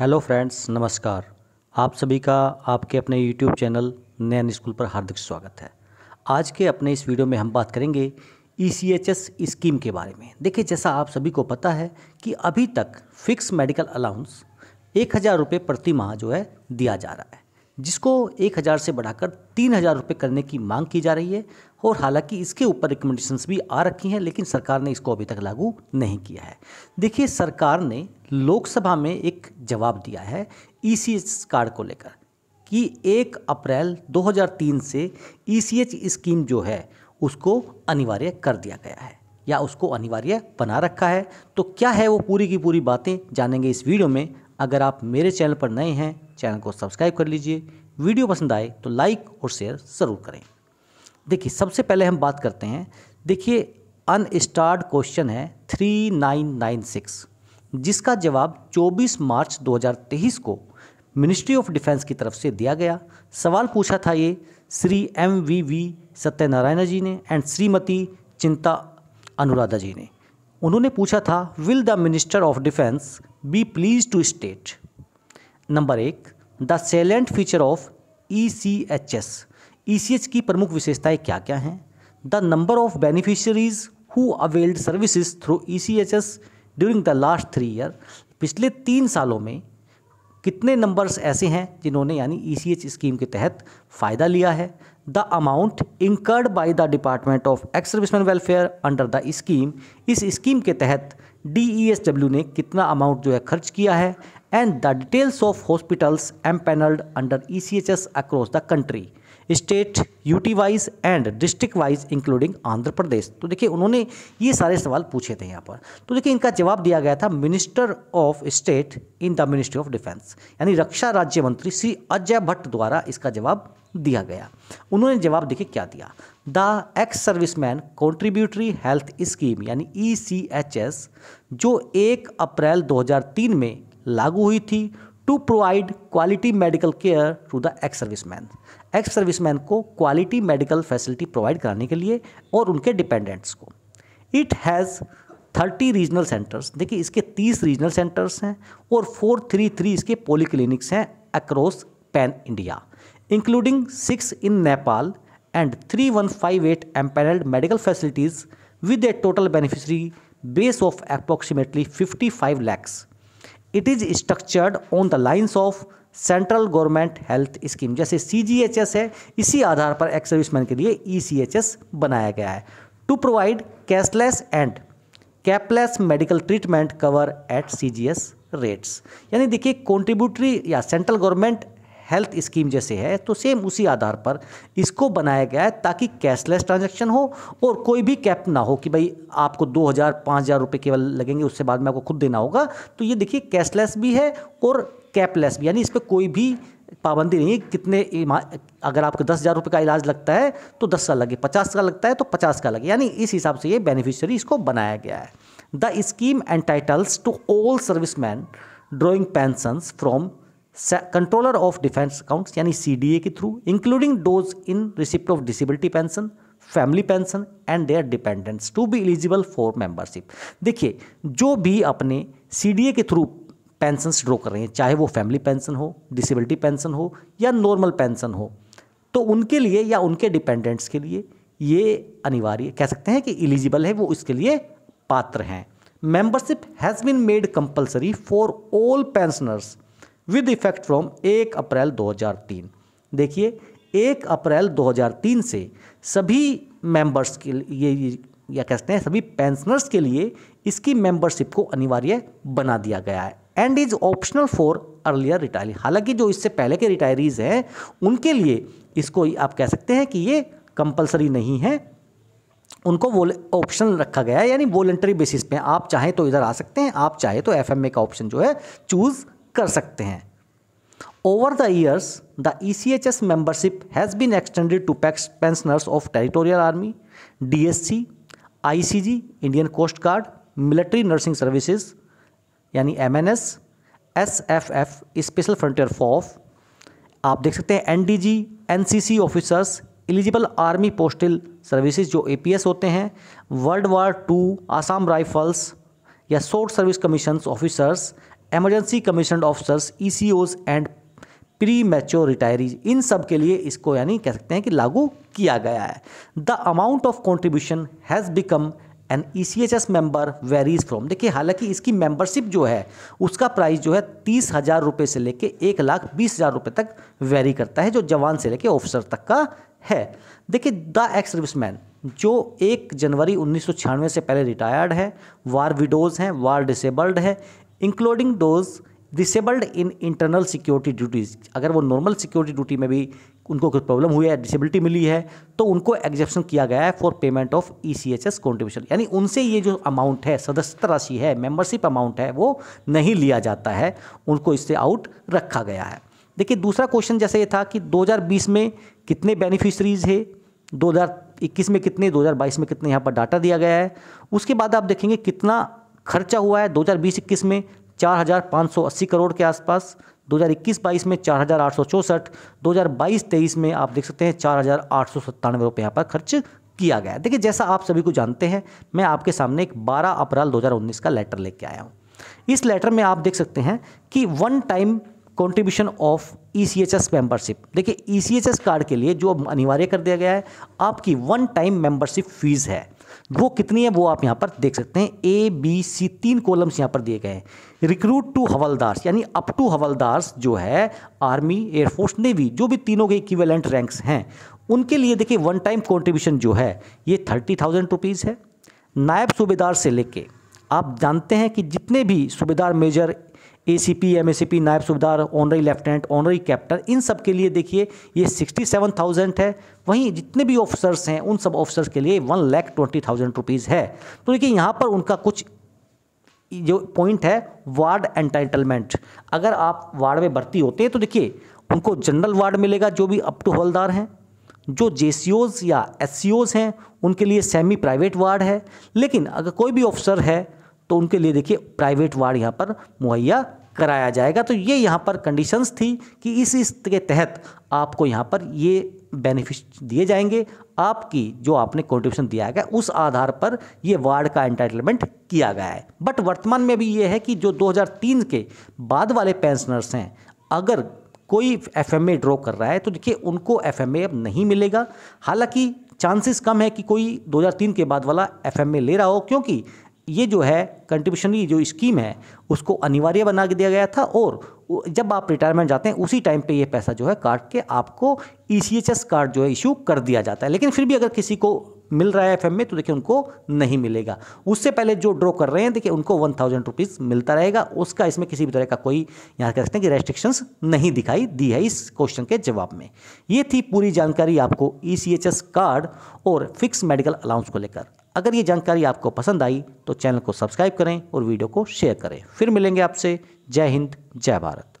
hello friends नमस्कार आप सभी का आपके अपने यूट्यूब चैनल नैन स्कूल पर हार्दिक स्वागत है आज के अपने इस वीडियो में हम बात करेंगे ई e स्कीम के बारे में देखिए जैसा आप सभी को पता है कि अभी तक फिक्स मेडिकल अलाउंस एक हज़ार रुपये प्रति माह जो है दिया जा रहा है जिसको एक हज़ार से बढ़ाकर तीन हज़ार रुपये करने की मांग की जा रही है और हालांकि इसके ऊपर रिकमेंडेशंस भी आ रखी हैं लेकिन सरकार ने इसको अभी तक लागू नहीं किया है देखिए सरकार ने लोकसभा में एक जवाब दिया है ई e कार्ड को लेकर कि एक अप्रैल 2003 से ई e स्कीम जो है उसको अनिवार्य कर दिया गया है या उसको अनिवार्य बना रखा है तो क्या है वो पूरी की पूरी बातें जानेंगे इस वीडियो में अगर आप मेरे चैनल पर नए हैं चैनल को सब्सक्राइब कर लीजिए वीडियो पसंद आए तो लाइक और शेयर ज़रूर करें देखिए सबसे पहले हम बात करते हैं देखिए अनस्टार्ड क्वेश्चन है 3996 जिसका जवाब 24 मार्च 2023 को मिनिस्ट्री ऑफ डिफेंस की तरफ से दिया गया सवाल पूछा था ये Shri M V V Satyanarayana ji ने एंड श्रीमती चिंता अनुराधा जी ने उन्होंने पूछा था will the minister of defence be pleased to state number एक the salient feature of E C H S E C H S प्रमुख विशेषताएं क्या क्या हैं the number of beneficiaries who availed services through E C H S during the last three year पिछले तीन सालों में कितने नंबर्स ऐसे हैं जिन्होंने यानी ई सी एच स्कीम के तहत फ़ायदा लिया है the amount incurred by the department of ex serviceman welfare under the scheme इस स्कीम के तहत डी ई एस डब्ल्यू ने कितना अमाउंट जो है खर्च किया है and the details of hospitals empaneled under ECHS across the country state UT wise and district wise including Andhra Pradesh तो देखिए उन्होंने ये सारे सवाल पूछे थे यहाँ पर तो देखिए इनका जवाब दिया गया था minister of state in the ministry of defence यानी रक्षा राज्य मंत्री श्री अजय भट्ट द्वारा इसका जवाब दिया गया उन्होंने जवाब देखिए क्या दिया the ex service man contributory health scheme यानी ई e जो एक अप्रैल दो में लागू हुई थी to provide quality medical care to the ex service man ex service man को क्वालिटी मेडिकल फैसिलिटी प्रोवाइड कराने के लिए और उनके डिपेंडेंट्स को it has thirty regional centres देखिए इसके तीस रीजनल सेंटर्स हैं और फोर थ्री थ्री इसके पोली क्लिनिक्स हैं across pan India including six in Nepal and three one five eight empanelled medical facilities with a total beneficiary base of approximately fifty five lakhs it is structured on the lines of central government health scheme जैसे C है इसी आधार पर ex serviceman के लिए ई e बनाया गया है to provide cashless and capless medical treatment cover at C rates यानी देखिए कॉन्ट्रीब्यूटरी या सेंट्रल गवर्नमेंट हेल्थ स्कीम जैसे है तो सेम उसी आधार पर इसको बनाया गया है ताकि कैशलेस ट्रांजेक्शन हो और कोई भी कैप ना हो कि भाई आपको दो हज़ार पाँच हज़ार रुपये केवल लगेंगे उससे बाद में आपको खुद देना होगा तो ये देखिए कैशलेस भी है और कैपलेस भी यानी इस पर कोई भी पाबंदी नहीं है कितने अगर आपको दस हज़ार रुपये का इलाज लगता है तो दस का लगे पचास का लगता है तो पचास का लगे यानी इस हिसाब से ये बेनिफिशियरी इसको बनाया गया है the scheme entitles to all service man drawing pension from controller of defence accounts यानी सी के through including those in receipt of disability pension family pension and their dependents to be eligible for membership देखिए जो भी अपने सी के through pension draw कर रहे हैं चाहे वो फैमिली पेंशन हो डिसेबिलिटी पेंशन हो या नॉर्मल पेंशन हो तो उनके लिए या उनके डिपेंडेंट्स के लिए ये अनिवार्य कह सकते हैं कि एलिजिबल है वो इसके लिए पात्र हैं membership has been made compulsory for all pensioners with effect from एक अप्रैल 2003 देखिए एक अप्रैल 2003 से सभी मेंबर्स के लिए या कहते हैं सभी पेंशनर्स के लिए इसकी मेंबरशिप को अनिवार्य बना दिया गया है and is optional for earlier retiree हालांकि जो इससे पहले के रिटायरीज हैं उनके लिए इसको आप कह सकते हैं कि ये कंपलसरी नहीं है उनको वो ऑप्शन रखा गया है यानी वॉलेंटरी बेसिस पे आप चाहें तो इधर आ सकते हैं आप चाहे तो एफ का ऑप्शन जो है चूज़ कर सकते हैं over the years the E C H S membership has been extended to pensioners of territorial army D S C I C G Indian coast guard military nursing services यानी M N S S F F special frontier फॉफ आप देख सकते हैं N D G N C C officers eligible army postal services जो A P S होते हैं world war two Assam rifles या short service commission officers emergency commission officers E and premature retirees इन सब के लिए इसको यानी कह सकते हैं कि लागू किया गया है the amount of contribution has become an E C H S member varies from देखिए हालांकि इसकी मेंबरशिप जो है उसका प्राइस जो है तीस हज़ार रुपये से लेके एक लाख बीस हज़ार रुपये तक वेरी करता है जो जवान से लेके ऑफिसर तक का है देखिए द एक्स सर्विसमैन जो एक जनवरी उन्नीस सौ छियानवे से पहले रिटायर्ड है वार विडोज़ हैं वार डिसेबल्ड है including those disabled in internal security duties अगर वो नॉर्मल सिक्योरिटी ड्यूटी में भी उनको कुछ प्रॉब्लम हुई है डिसेबिलिटी मिली है तो उनको एग्जेप्शन किया गया है for payment of E C H S contribution यानी उनसे ये जो अमाउंट है सदस्यता राशि है मेंबरशिप अमाउंट है वो नहीं लिया जाता है उनको इससे आउट रखा गया है देखिए दूसरा क्वेश्चन जैसे ये था कि 2020 में कितने बेनिफिशरीज है 2021 में कितने 2022 में कितने यहाँ पर डाटा दिया गया है उसके बाद आप देखेंगे कितना खर्चा हुआ है दो हज़ार बीस इक्कीस में चार हज़ार पाँच सौ अस्सी करोड़ के आसपास 2021-22 में चार हज़ार आठ सौ दो हज़ार बाईस तेईस में आप देख सकते हैं चार हज़ार आठ सौ सत्तानवे यहाँ पर खर्च किया गया देखिए जैसा आप सभी को जानते हैं मैं आपके सामने एक 12 अप्रैल 2019 का लेटर लेके आया हूँ इस लेटर में आप देख सकते हैं कि one time contribution of E C H S membership देखिए E C H S card के लिए जो अनिवार्य कर दिया गया है आपकी वन टाइम मेम्बरशिप फीस है वो कितनी है वो आप यहाँ पर देख सकते हैं ए बी सी तीन कॉलम्स यहाँ पर दिए गए हैं रिक्रूट टू हवलदार्स यानी अप टू हवलदार्स जो है आर्मी एयरफोर्स नेवी जो भी तीनों के इक्विवेलेंट रैंक्स हैं उनके लिए देखिए वन टाइम कॉन्ट्रीब्यूशन जो है ये थर्टी थाउजेंड रुपीज़ है नायब सूबेदार से लेके आप जानते हैं कि जितने भी subedar major A C P M A C P naib subedar honorary lieutenant honorary captain इन सब के लिए देखिए ये सिक्सटी सेवन थाउजेंड है वहीं जितने भी ऑफिसर्स हैं उन सब ऑफिसर्स के लिए one lakh twenty thousand rupees है तो देखिए यहाँ पर उनका कुछ जो पॉइंट है वार्ड एंटाइटलमेंट अगर आप वार्ड में भर्ती होते हैं तो देखिए उनको जनरल वार्ड मिलेगा जो भी अप टू हवलदार हैं जो जे या एस हैं उनके लिए सेमी प्राइवेट वार्ड है लेकिन अगर कोई भी ऑफिसर है तो उनके लिए देखिए प्राइवेट वार्ड यहाँ पर मुहैया कराया जाएगा तो ये यहाँ पर कंडीशंस थी कि इस इस के तहत आपको यहाँ पर ये बेनिफिट दिए जाएंगे आपकी जो आपने कॉन्ट्रीब्यूशन दिया गया उस आधार पर ये वार्ड का एंटाइटलमेंट किया गया है बट वर्तमान में भी ये है कि जो 2003 के बाद वाले पेंशनर्स हैं अगर कोई एफ ड्रॉ कर रहा है तो देखिए उनको एफ एम अब नहीं मिलेगा हालांकि चांसेस कम है कि कोई 2003 के बाद वाला एफ ले रहा हो क्योंकि ये जो है कंट्रीब्यूशनरी जो स्कीम है उसको अनिवार्य बना दिया गया था और जब आप रिटायरमेंट जाते हैं उसी टाइम पे ये पैसा जो है काट के आपको ई e कार्ड जो है इशू कर दिया जाता है लेकिन फिर भी अगर किसी को मिल रहा है एफ में तो देखिए उनको नहीं मिलेगा उससे पहले जो ड्रॉ कर रहे हैं देखिए उनको वन थाउजेंड रुपीज़ मिलता रहेगा उसका इसमें किसी भी तरह का कोई यहाँ कह सकते हैं कि रेस्ट्रिक्शंस नहीं दिखाई दी है इस क्वेश्चन के जवाब में ये थी पूरी जानकारी आपको ई e कार्ड और फिक्स मेडिकल अलाउंस को लेकर अगर ये जानकारी आपको पसंद आई तो चैनल को सब्सक्राइब करें और वीडियो को शेयर करें फिर मिलेंगे आपसे जय हिंद जय भारत